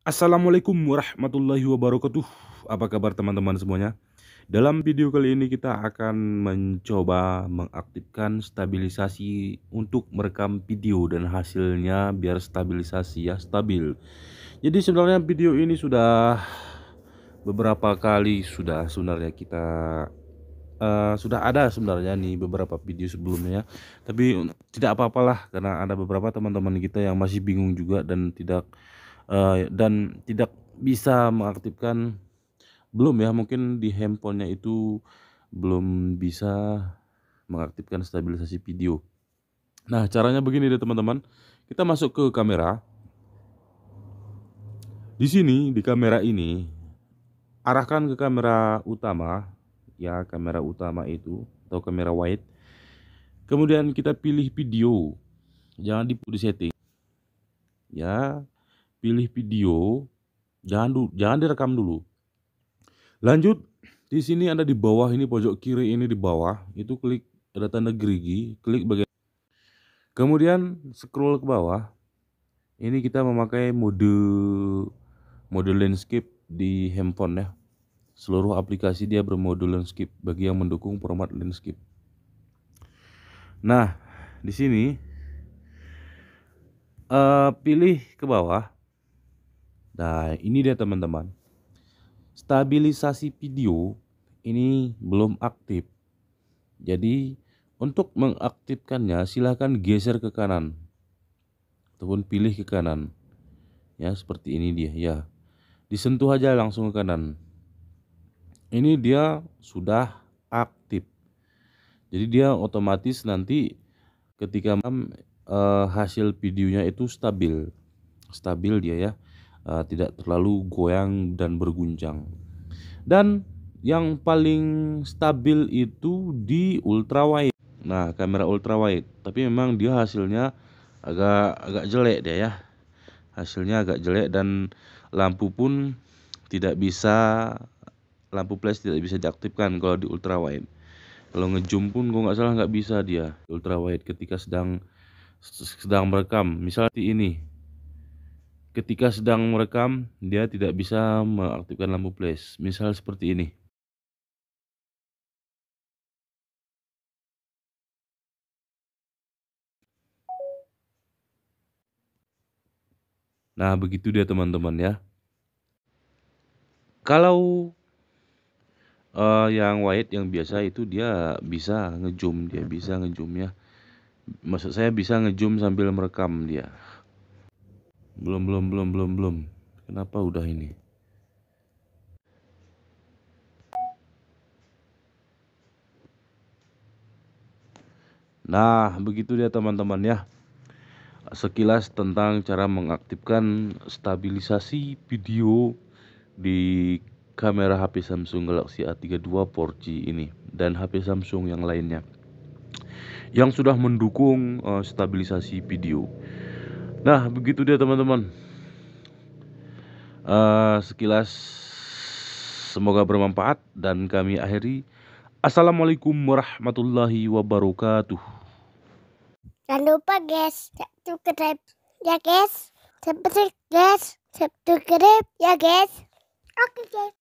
Assalamualaikum warahmatullahi wabarakatuh Apa kabar teman-teman semuanya Dalam video kali ini kita akan mencoba mengaktifkan stabilisasi untuk merekam video Dan hasilnya biar stabilisasi ya stabil Jadi sebenarnya video ini sudah beberapa kali sudah sebenarnya kita Uh, sudah ada sebenarnya nih beberapa video sebelumnya ya. tapi tidak apa-apalah karena ada beberapa teman-teman kita yang masih bingung juga dan tidak uh, dan tidak bisa mengaktifkan belum ya mungkin di handphonenya itu belum bisa mengaktifkan stabilisasi video nah caranya begini deh teman-teman kita masuk ke kamera di sini di kamera ini arahkan ke kamera utama ya kamera utama itu atau kamera wide kemudian kita pilih video jangan di setting ya pilih video, jangan du, jangan direkam dulu. Lanjut di sini ada di bawah ini pojok kiri ini di bawah itu klik ada tanda gerigi, klik bagian. Kemudian scroll ke bawah. Ini kita memakai mode mode landscape di handphone ya. Seluruh aplikasi dia bermode landscape bagi yang mendukung format landscape. Nah, di sini uh, pilih ke bawah Nah, ini dia teman-teman. Stabilisasi video ini belum aktif. Jadi, untuk mengaktifkannya silahkan geser ke kanan. Ataupun pilih ke kanan. Ya, seperti ini dia ya. Disentuh aja langsung ke kanan. Ini dia sudah aktif. Jadi dia otomatis nanti ketika uh, hasil videonya itu stabil stabil dia ya uh, tidak terlalu goyang dan berguncang. Dan yang paling stabil itu di ultrawide. Nah, kamera ultrawide, tapi memang dia hasilnya agak agak jelek dia ya. Hasilnya agak jelek dan lampu pun tidak bisa lampu flash tidak bisa diaktifkan kalau di ultrawide. Kalau ngejum pun gue nggak salah nggak bisa dia ultrawide ketika sedang sedang merekam. Misalnya ini ketika sedang merekam dia tidak bisa mengaktifkan lampu flash misal seperti ini Nah, begitu dia teman-teman ya. Kalau uh, yang white yang biasa itu dia bisa ngezoom, dia bisa ngezoom ya. Maksud saya bisa ngezoom sambil merekam dia belum belum belum belum belum kenapa udah ini Nah, begitu dia teman-teman ya. Sekilas tentang cara mengaktifkan stabilisasi video di kamera HP Samsung Galaxy A32 4G ini dan HP Samsung yang lainnya yang sudah mendukung uh, stabilisasi video. Nah, begitu dia teman-teman. Uh, sekilas semoga bermanfaat dan kami akhiri. Assalamualaikum warahmatullahi wabarakatuh. Jangan lupa guys, subscribe ya guys. Subscribe guys, subscribe ya guys. Oke okay, guys.